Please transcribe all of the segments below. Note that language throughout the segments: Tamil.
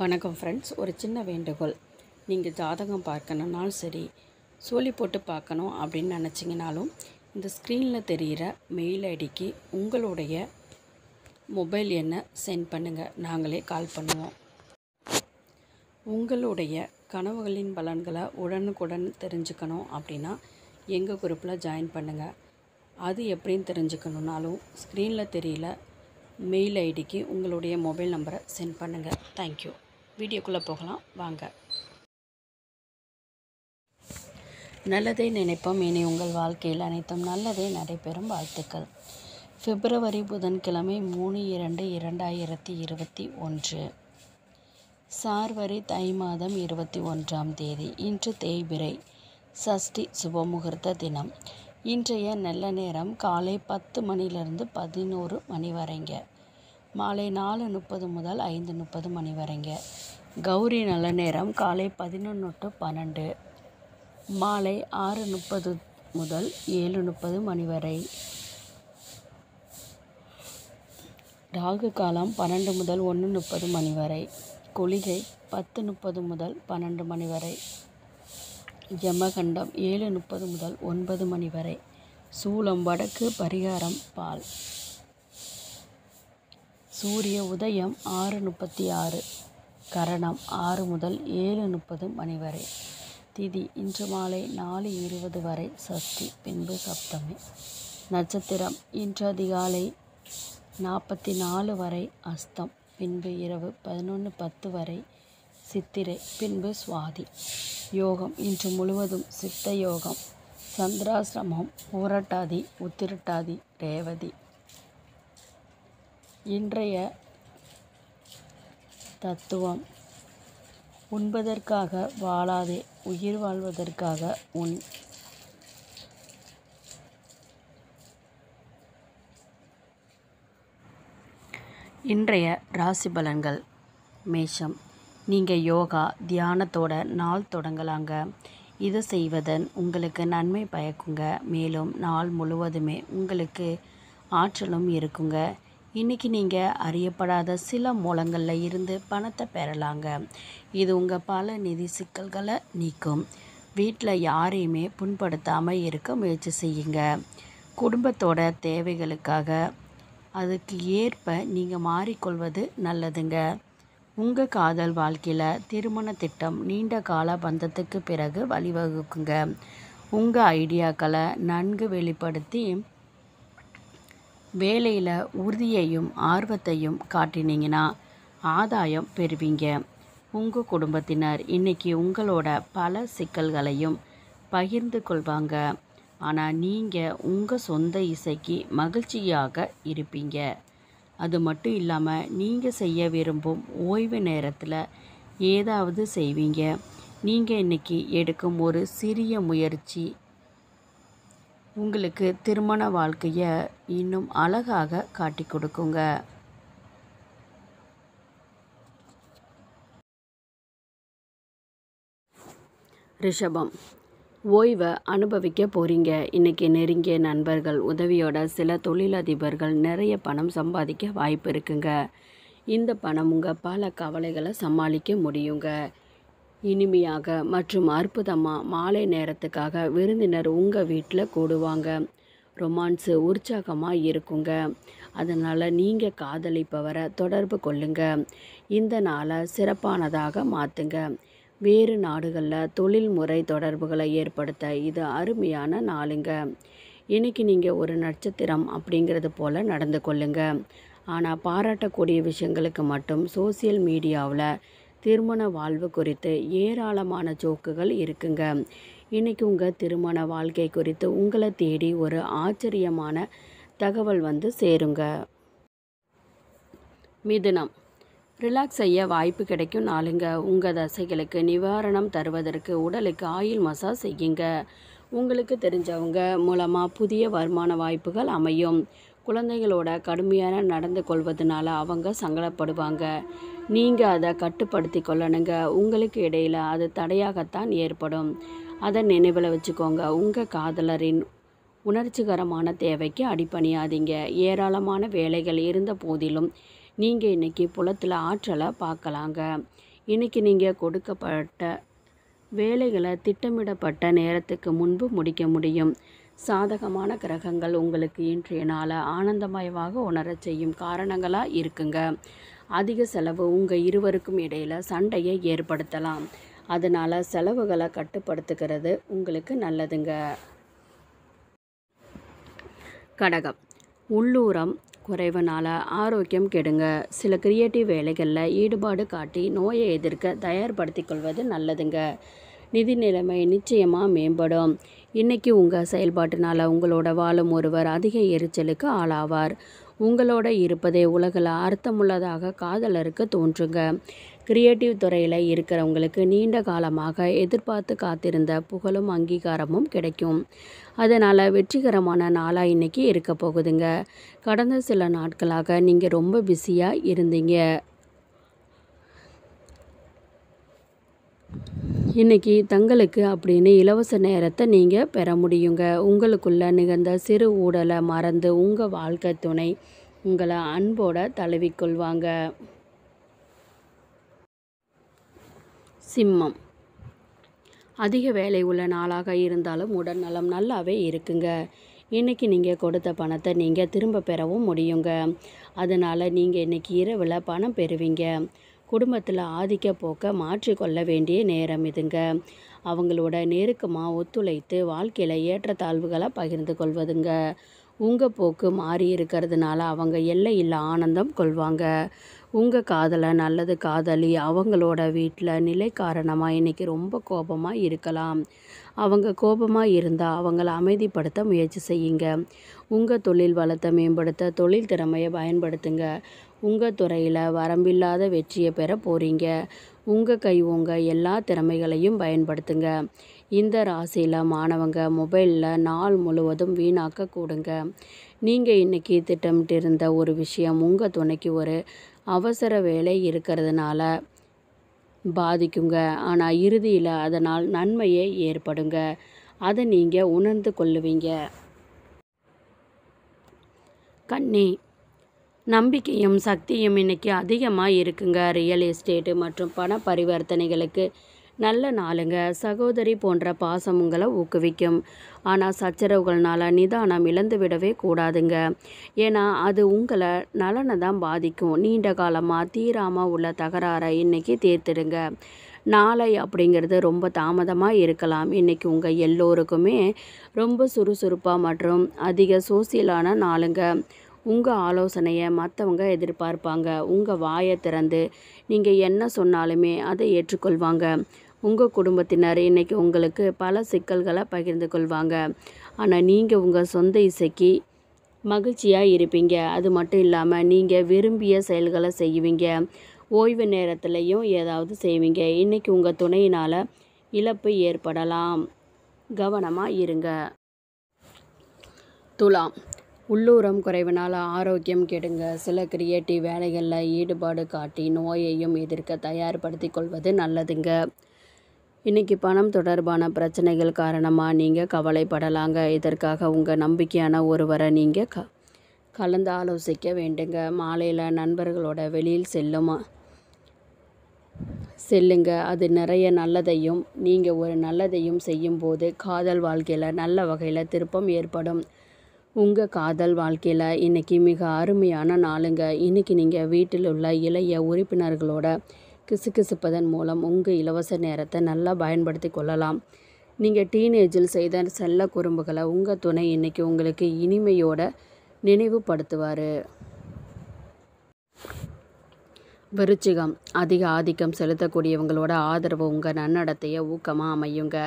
வணக்கம் ஃப்ரெண்ட்ஸ் ஒரு சின்ன வேண்டுகோள் நீங்கள் ஜாதகம் பார்க்கணுன்னாலும் சரி சொல்லி போட்டு பார்க்கணும் அப்படின்னு நினச்சிங்கனாலும் இந்த ஸ்க்ரீனில் தெரிகிற மெயில் ஐடிக்கு உங்களுடைய மொபைல் எண்ணை சென்ட் பண்ணுங்கள் நாங்களே கால் பண்ணுவோம் உங்களுடைய கனவுகளின் பலன்களை உடனுக்குடன் தெரிஞ்சுக்கணும் அப்படின்னா எங்கள் குரூப்பில் ஜாயின் பண்ணுங்கள் அது எப்படின்னு தெரிஞ்சுக்கணுன்னாலும் ஸ்க்ரீனில் தெரியல மெயில் ஐடிக்கு உங்களுடைய மொபைல் நம்பரை சென்ட் பண்ணுங்கள் தேங்க்யூ வீடியோக்குள்ளே போகலாம் வாங்க நல்லதே நினைப்போம் இனி உங்கள் வாழ்க்கையில் அனைத்தும் நல்லதே நடைபெறும் வாழ்த்துக்கள் பிப்ரவரி புதன்கிழமை மூணு இரண்டு இரண்டாயிரத்தி இருபத்தி ஒன்று சார்வரி தை மாதம் இருபத்தி ஒன்றாம் தேதி இன்று தேய்பிரை சஷ்டி சுபமுகூர்த்த தினம் இன்றைய நல்ல நேரம் காலை பத்து மணிலேருந்து பதினோரு மணி வரைங்க மாலை நாலு முப்பது முதல் ஐந்து முப்பது மணி வரைங்க கௌரி நல்ல நேரம் காலை பதினொன்று டு பன்னெண்டு மாலை ஆறு முப்பது முதல் ஏழு முப்பது மணி வரை ராகு காலம் பன்னெண்டு முதல் ஒன்று முப்பது மணி வரை கொளிகை பத்து முப்பது முதல் பன்னெண்டு மணி வரை யமகண்டம் ஏழு முப்பது முதல் ஒன்பது மணி வரை சூலம் வடக்கு பரிகாரம் பால் சூரிய உதயம் ஆறு முப்பத்தி ஆறு கரணம் ஆறு முதல் ஏழு முப்பது மணி வரை திதி இன்று மாலை நாலு இருபது வரை சஷ்டி பின்பு சப்தமி நட்சத்திரம் இன்று அதிகாலை நாற்பத்தி நாலு வரை அஸ்தம் பின்பு இரவு பதினொன்று பத்து வரை சித்திரை பின்பு சுவாதி யோகம் இன்று முழுவதும் சித்த யோகம் சந்திராசிரமம் ஊரட்டாதி உத்திரட்டாதி ரேவதி இன்றைய தத்துவம் உண்பதற்காக வாழாதே உயிர் வாழ்வதற்காக உன் இன்றைய ராசி பலன்கள் மேஷம் நீங்கள் யோகா தியானத்தோட நாள் தொடங்கலாங்க இதை செய்வதன் உங்களுக்கு நன்மை பயக்குங்க மேலும் நாள் முழுவதுமே உங்களுக்கு ஆற்றலும் இருக்குங்க இன்றைக்கி நீங்கள் அறியப்படாத சில மூலங்களில் இருந்து பணத்தை பெறலாங்க இது உங்கள் பல நிதி சிக்கல்களை நீக்கும் வீட்டில் யாரையுமே புண்படுத்தாமல் இருக்க முயற்சி செய்யுங்க குடும்பத்தோட தேவைகளுக்காக அதுக்கு ஏற்ப நீங்கள் மாறிக்கொள்வது நல்லதுங்க உங்கள் காதல் வாழ்க்கையில் திருமண திட்டம் நீண்ட கால பந்தத்துக்கு பிறகு வழிவகுக்குங்க உங்கள் ஐடியாக்களை நன்கு வெளிப்படுத்தி வேலையில் உறுதியையும் ஆர்வத்தையும் காட்டினீங்கன்னா ஆதாயம் பெறுவீங்க உங்கள் குடும்பத்தினர் இன்றைக்கி உங்களோட பல சிக்கல்களையும் பகிர்ந்து கொள்வாங்க ஆனால் நீங்கள் உங்கள் சொந்த இசைக்கு மகிழ்ச்சியாக இருப்பீங்க அது மட்டும் இல்லாமல் நீங்கள் செய்ய விரும்பும் ஓய்வு நேரத்தில் ஏதாவது செய்வீங்க நீங்கள் இன்றைக்கி எடுக்கும் ஒரு சிறிய முயற்சி உங்களுக்கு திருமண வாழ்க்கையை இன்னும் அழகாக காட்டி கொடுக்குங்க ரிஷபம் ஓய்வை அனுபவிக்க போகிறீங்க இன்றைக்கி நெருங்கிய நண்பர்கள் உதவியோட சில தொழிலதிபர்கள் நிறைய பணம் சம்பாதிக்க வாய்ப்பு இருக்குங்க இந்த பணம் உங்கள் பல கவலைகளை சமாளிக்க முடியுங்க இனிமையாக மற்றும் அற்புதமாக மாலை நேரத்துக்காக விருந்தினர் உங்கள் வீட்டில் கூடுவாங்க ரொமான்ஸு உற்சாகமாக இருக்குங்க அதனால் நீங்கள் காதலிப்பவரை தொடர்பு கொள்ளுங்க இந்த நாளை சிறப்பானதாக மாற்றுங்க வேறு நாடுகளில் தொழில்முறை தொடர்புகளை ஏற்படுத்த இது அருமையான நாளுங்க இன்றைக்கி நீங்கள் ஒரு நட்சத்திரம் அப்படிங்கிறது போல் நடந்து கொள்ளுங்க ஆனால் பாராட்டக்கூடிய விஷயங்களுக்கு மட்டும் சோசியல் மீடியாவில் திருமண வாழ்வு குறித்து ஏராளமான ஜோக்குகள் இருக்குங்க இன்றைக்கி உங்கள் திருமண வாழ்க்கை குறித்து உங்களை தேடி ஒரு ஆச்சரியமான தகவல் வந்து சேருங்க மிதுனம் ரிலாக்ஸ் செய்ய வாய்ப்பு கிடைக்கும் நாளுங்க உங்கள் தசைகளுக்கு நிவாரணம் தருவதற்கு உடலுக்கு ஆயில் மசாஜ் செய்யுங்க உங்களுக்கு தெரிஞ்சவங்க மூலமாக புதிய வருமான வாய்ப்புகள் அமையும் குழந்தைகளோட கடுமையான நடந்து கொள்வதனால அவங்க சங்கடப்படுவாங்க நீங்கள் அதை கட்டுப்படுத்தி கொள்ளணுங்க உங்களுக்கு இடையில் அது தடையாகத்தான் ஏற்படும் அதை நினைவில் வச்சுக்கோங்க உங்கள் காதலரின் உணர்ச்சிகரமான தேவைக்கு அடிப்பணியாதீங்க ஏராளமான வேலைகள் இருந்த போதிலும் நீங்கள் இன்றைக்கி புலத்தில் ஆற்றலை பார்க்கலாங்க இன்றைக்கி நீங்கள் கொடுக்கப்பட்ட வேலைகளை திட்டமிடப்பட்ட நேரத்துக்கு முன்பு முடிக்க முடியும் சாதகமான கிரகங்கள் உங்களுக்கு இன்றைய நாளை ஆனந்தமயமாக உணர செய்யும் காரணங்களாக இருக்குங்க அதிக செலவு உங்கள் இருவருக்கும் இடையில் சண்டையை ஏற்படுத்தலாம் அதனால் செலவுகளை கட்டுப்படுத்துகிறது உங்களுக்கு நல்லதுங்க கடகம் உள்ளூரம் குறைவனால ஆரோக்கியம் கெடுங்க சில கிரியேட்டிவ் வேலைகளில் ஈடுபாடு காட்டி நோயை எதிர்க்க தயார்படுத்திக் கொள்வது நல்லதுங்க நிதி நிலைமை நிச்சயமாக மேம்படும் இன்றைக்கி உங்கள் செயல்பாட்டினால் உங்களோட வாழும் ஒருவர் அதிக எரிச்சலுக்கு ஆளாவார் உங்களோட இருப்பதே உலகில் அர்த்தமுள்ளதாக காதலருக்கு தோன்றுங்க கிரியேட்டிவ் துறையில் இருக்கிறவங்களுக்கு நீண்ட காலமாக எதிர்பார்த்து காத்திருந்த புகழும் அங்கீகாரமும் கிடைக்கும் அதனால் வெற்றிகரமான நாளாக இன்றைக்கி இருக்க போகுதுங்க கடந்த சில நாட்களாக நீங்கள் ரொம்ப பிஸியாக இருந்தீங்க இன்றைக்கி தங்களுக்கு அப்படின்னு இலவச நேரத்தை நீங்கள் பெற முடியுங்க உங்களுக்குள்ளே நிகழ்ந்த சிறு ஊடலை மறந்து உங்கள் வாழ்க்கை துணை உங்களை அன்போட தழுவிக்கொள்வாங்க சிம்மம் அதிக வேலை உள்ள நாளாக இருந்தாலும் உடல் நலம் நல்லாவே இருக்குங்க இன்றைக்கி நீங்கள் கொடுத்த பணத்தை நீங்கள் திரும்ப பெறவும் முடியுங்க அதனால் நீங்கள் இன்றைக்கி இரவில் பணம் பெறுவீங்க குடும்பத்தில் ஆதிக்க போக்க மாற்றிக்கொள்ள வேண்டிய நேரம் இதுங்க அவங்களோட நெருக்கமாக ஒத்துழைத்து வாழ்க்கையில் ஏற்றத்தாழ்வுகளை பகிர்ந்து கொள்வதுங்க உங்கள் போக்கு மாறி இருக்கிறதுனால அவங்க எல்லையில் ஆனந்தம் கொள்வாங்க உங்கள் காதலன் அல்லது காதலி அவங்களோட வீட்டில் நிலை காரணமாக இன்றைக்கி ரொம்ப கோபமாக இருக்கலாம் அவங்க கோபமாக இருந்தால் அவங்கள அமைதிப்படுத்த முயற்சி செய்யுங்க உங்கள் தொழில் வளத்தை மேம்படுத்த தொழில் திறமையை பயன்படுத்துங்க உங்கள் துறையில் வரம்பில்லாத வெற்றியை பெற போகிறீங்க உங்கள் கை உங்கள் எல்லா திறமைகளையும் பயன்படுத்துங்க இந்த ராசியில் மாணவங்க மொபைலில் நாள் முழுவதும் வீணாக்க கூடுங்க நீங்கள் இன்றைக்கி திட்டமிட்டிருந்த ஒரு விஷயம் உங்கள் துணைக்கு ஒரு அவசர வேலை இருக்கிறதுனால பாதிக்குங்க ஆனால் இறுதியில் அதனால் நன்மையே ஏற்படுங்க அதை நீங்கள் உணர்ந்து கொள்ளுவீங்க கண்ணி நம்பிக்கையும் சக்தியும் இன்றைக்கி அதிகமாக இருக்குங்க ரியல் எஸ்டேட்டு மற்றும் பண பரிவர்த்தனைகளுக்கு நல்ல நாளுங்க சகோதரி போன்ற பாசம் உங்களை ஊக்குவிக்கும் ஆனால் சச்சரவுகள்னால நிதானம் இழந்து விடவே கூடாதுங்க ஏன்னா அது உங்களை நலனை தான் பாதிக்கும் நீண்ட காலமாக தீராமல் உள்ள தகராறை இன்றைக்கி தீர்த்துடுங்க நாளை அப்படிங்கிறது ரொம்ப தாமதமாக இருக்கலாம் இன்றைக்கி உங்கள் எல்லோருக்குமே ரொம்ப சுறுசுறுப்பாக மற்றும் அதிக சோசியலான நாளுங்க உங்கள் ஆலோசனையை மற்றவங்க எதிர்பார்ப்பாங்க உங்கள் வாயை திறந்து நீங்கள் என்ன சொன்னாலுமே அதை ஏற்றுக்கொள்வாங்க உங்கள் குடும்பத்தினர் இன்றைக்கி உங்களுக்கு பல சிக்கல்களை பகிர்ந்து கொள்வாங்க ஆனால் நீங்கள் உங்கள் சொந்த இசைக்கு மகிழ்ச்சியாக இருப்பீங்க அது மட்டும் இல்லாமல் நீங்கள் விரும்பிய செயல்களை செய்வீங்க ஓய்வு நேரத்துலையும் ஏதாவது செய்வீங்க இன்றைக்கி உங்கள் துணையினால் இழப்பு ஏற்படலாம் கவனமாக இருங்க துலாம் உள்ளூரம் குறைவினால் ஆரோக்கியம் கெடுங்க சில கிரியேட்டிவ் வேலைகளில் ஈடுபாடு காட்டி நோயையும் எதிர்க்க தயார்படுத்தி கொள்வது நல்லதுங்க இன்றைக்கி பணம் தொடர்பான பிரச்சனைகள் காரணமாக நீங்கள் கவலைப்படலாங்க இதற்காக உங்கள் நம்பிக்கையான ஒருவரை நீங்கள் க கலந்து ஆலோசிக்க வேண்டுங்க மாலையில் நண்பர்களோட வெளியில் செல்லுமா செல்லுங்க அது நிறைய நல்லதையும் நீங்கள் ஒரு நல்லதையும் செய்யும்போது காதல் வாழ்க்கையில் நல்ல வகையில் திருப்பம் ஏற்படும் உங்கள் காதல் வாழ்க்கையில் இன்றைக்கி மிக அருமையான நாளுங்க இன்றைக்கி நீங்கள் வீட்டில் உள்ள இளைய உறுப்பினர்களோட கிசுகிசுப்பதன் மூலம் உங்கள் இலவச நேரத்தை நல்லா பயன்படுத்தி கொள்ளலாம் நீங்கள் டீனேஜில் செய்த செல்ல குறும்புகளை உங்கள் துணை இன்றைக்கி உங்களுக்கு இனிமையோட நினைவுபடுத்துவார் விருச்சிகம் அதிக ஆதிக்கம் செலுத்தக்கூடியவங்களோட ஆதரவு உங்கள் நன்னடத்தையை ஊக்கமாக அமையுங்க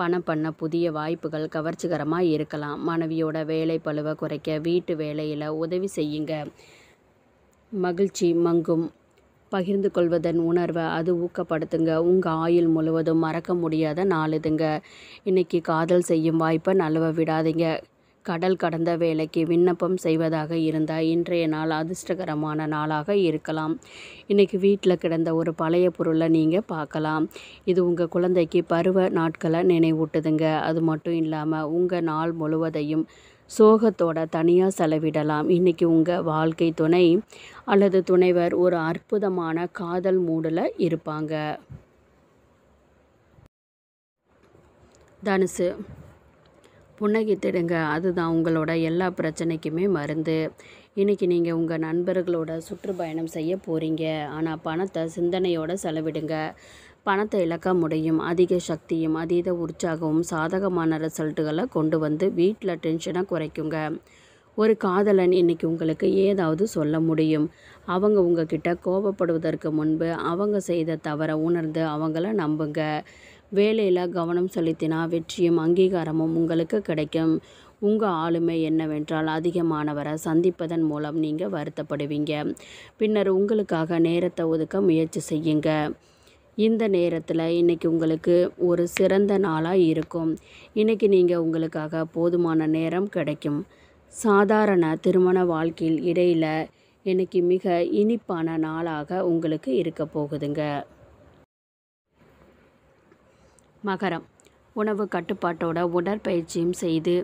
பணம் பண்ண புதிய வாய்ப்புகள் கவர்ச்சிகரமாக இருக்கலாம் மனைவியோட வேலை பழுவை குறைக்க வீட்டு வேலையில் உதவி செய்யுங்க மகிழ்ச்சி மங்கும் பகிர்ந்து கொள்வதன் உணர்வை அது ஊக்கப்படுத்துங்க உங்கள் ஆயுள் முழுவதும் மறக்க முடியாத நாள் இதுங்க இன்றைக்கி காதல் செய்யும் வாய்ப்பை நழுவ விடாதீங்க கடல் கடந்த வேலைக்கு விண்ணப்பம் செய்வதாக இருந்தால் இன்றைய நாள் அதிர்ஷ்டகரமான நாளாக இருக்கலாம் இன்றைக்கி வீட்டில் கிடந்த ஒரு பழைய பொருளை நீங்கள் பார்க்கலாம் இது உங்கள் குழந்தைக்கு பருவ நாட்களை நினைவூட்டுதுங்க அது மட்டும் இல்லாமல் உங்கள் நாள் முழுவதையும் சோகத்தோட தனியாக செலவிடலாம் இன்றைக்கி உங்கள் வாழ்க்கை துணை அல்லது துணைவர் ஒரு அற்புதமான காதல் மூடில் இருப்பாங்க தனுசு புன்னகித்திடுங்க அதுதான் உங்களோட எல்லா பிரச்சனைக்குமே மருந்து இன்றைக்கி நீங்கள் உங்கள் நண்பர்களோட சுற்றுப்பயணம் செய்ய போகிறீங்க ஆனால் பணத்தை சிந்தனையோடு செலவிடுங்க பணத்தை இழக்க முடியும் அதிக சக்தியும் அதீத உற்சாகமும் சாதகமான ரிசல்ட்டுகளை கொண்டு வந்து வீட்டில் டென்ஷனை குறைக்குங்க ஒரு காதலன் இன்னைக்கு உங்களுக்கு ஏதாவது சொல்ல முடியும் அவங்க உங்ககிட்ட கோபப்படுவதற்கு முன்பு அவங்க செய்த தவறை உணர்ந்து அவங்கள நம்புங்க வேலையில் கவனம் செலுத்தினா வெற்றியும் அங்கீகாரமும் உங்களுக்கு கிடைக்கும் உங்கள் ஆளுமை என்னவென்றால் அதிகமானவரை சந்திப்பதன் மூலம் நீங்கள் வருத்தப்படுவீங்க பின்னர் உங்களுக்காக நேரத்தை ஒதுக்க முயற்சி செய்யுங்க இந்த நேரத்தில் இன்றைக்கி உங்களுக்கு ஒரு சிறந்த நாளாக இருக்கும் இன்றைக்கி நீங்கள் உங்களுக்காக போதுமான நேரம் கிடைக்கும் சாதாரண திருமண வாழ்க்கையில் இடையில் இன்றைக்கி மிக இனிப்பான நாளாக உங்களுக்கு இருக்க போகுதுங்க மகரம் உணவு கட்டுப்பாட்டோட உடற்பயிற்சியும் செய்து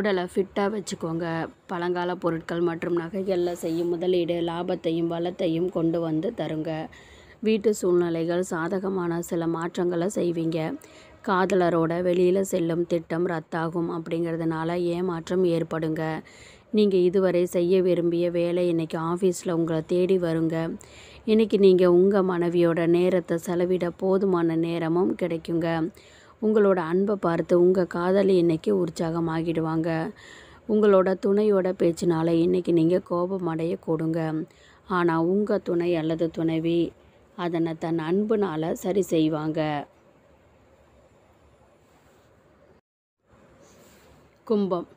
உடலை ஃபிட்டாக வச்சுக்கோங்க பழங்கால பொருட்கள் மற்றும் நகைகளில் செய்யும் முதலீடு லாபத்தையும் வளத்தையும் கொண்டு வந்து தருங்க வீட்டு சூழ்நிலைகள் சாதகமான சில மாற்றங்களை செய்வீங்க காதலரோட வெளியில் செல்லும் திட்டம் ரத்தாகும் அப்படிங்கிறதுனால ஏமாற்றம் ஏற்படுங்க நீங்கள் இதுவரை செய்ய விரும்பிய வேலை இன்றைக்கி ஆஃபீஸில் உங்களை தேடி வருங்க இன்றைக்கி நீங்கள் உங்கள் மனைவியோட நேரத்தை செலவிட போதுமான நேரமும் கிடைக்குங்க உங்களோட அன்பை பார்த்து உங்கள் காதலி இன்றைக்கி உற்சாகமாகிடுவாங்க உங்களோட துணையோட பேச்சினால இன்றைக்கி நீங்கள் கோபம் அடைய கொடுங்க ஆனால் உங்கள் துணை அல்லது துணைவி அதனை தன் அன்புனால் சரி செய்வாங்க கும்பம்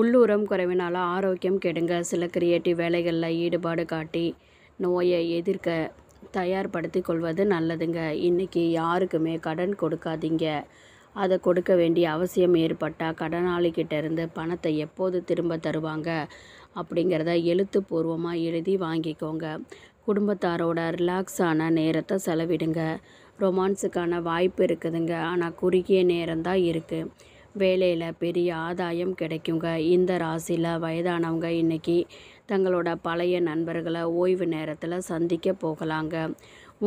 உள்ளூரம் குறைவினால் ஆரோக்கியம் கெடுங்க சில கிரியேட்டிவ் வேலைகளில் ஈடுபாடு காட்டி நோயை எதிர்க்க தயார்படுத்தி கொள்வது நல்லதுங்க இன்றைக்கி யாருக்குமே கடன் கொடுக்காதீங்க அதை கொடுக்க வேண்டிய அவசியம் ஏற்பட்டால் கடனாளிகிட்ட இருந்து பணத்தை எப்போது திரும்ப தருவாங்க அப்படிங்கிறத எழுத்துப்பூர்வமாக எழுதி வாங்கிக்கோங்க குடும்பத்தாரோட ரிலாக்ஸான நேரத்தை செலவிடுங்க ரொமான்ஸுக்கான வாய்ப்பு இருக்குதுங்க ஆனால் குறுகிய நேரம்தான் இருக்குது வேலையில் பெரிய ஆதாயம் கிடைக்குங்க இந்த ராசியில் வயதானவங்க இன்றைக்கி தங்களோட பழைய நண்பர்களை ஓய்வு நேரத்தில் சந்திக்க போகலாங்க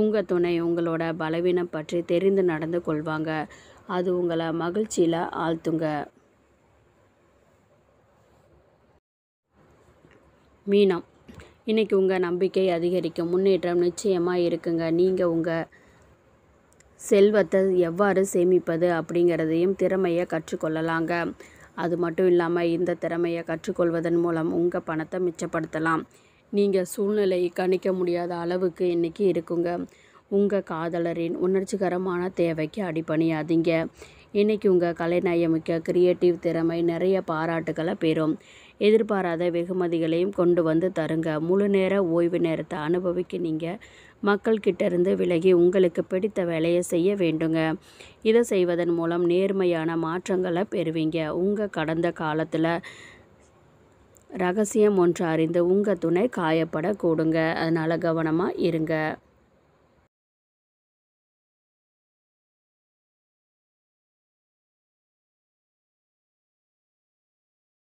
உங்கள் துணை உங்களோட பலவீனம் பற்றி தெரிந்து நடந்து கொள்வாங்க அது உங்களை மகிழ்ச்சியில் ஆழ்த்துங்க மீனம் இன்றைக்கி உங்கள் நம்பிக்கை அதிகரிக்கும் முன்னேற்றம் நிச்சயமாக இருக்குங்க நீங்கள் உங்கள் செல்வத்தை எவ்வாறு சேமிப்பது அப்படிங்கிறதையும் திறமையை கற்றுக்கொள்ளலாங்க அது மட்டும் இல்லாமல் இந்த திறமையை கற்றுக்கொள்வதன் மூலம் உங்கள் பணத்தை மிச்சப்படுத்தலாம் நீங்கள் சூழ்நிலை கணிக்க முடியாத அளவுக்கு இன்றைக்கி இருக்குங்க உங்கள் காதலரின் உணர்ச்சிகரமான தேவைக்கு அடிப்பணியாதீங்க இன்றைக்கி உங்கள் கலைநயமிக்க கிரியேட்டிவ் திறமை நிறைய பாராட்டுகளை பெறும் எதிர்பாராத வெகுமதிகளையும் கொண்டு வந்து தருங்க முழு நேர ஓய்வு நேரத்தை அனுபவிக்க நீங்கள் மக்கள்கிட்ட இருந்து விலகி உங்களுக்கு பிடித்த வேலையை செய்ய வேண்டுங்க இதை செய்வதன் மூலம் நேர்மையான மாற்றங்களை பெறுவீங்க உங்கள் கடந்த காலத்தில் ரகசியம் ஒன்று அறிந்து உங்கள் துணை காயப்பட கூடுங்க அதனால் கவனமாக இருங்க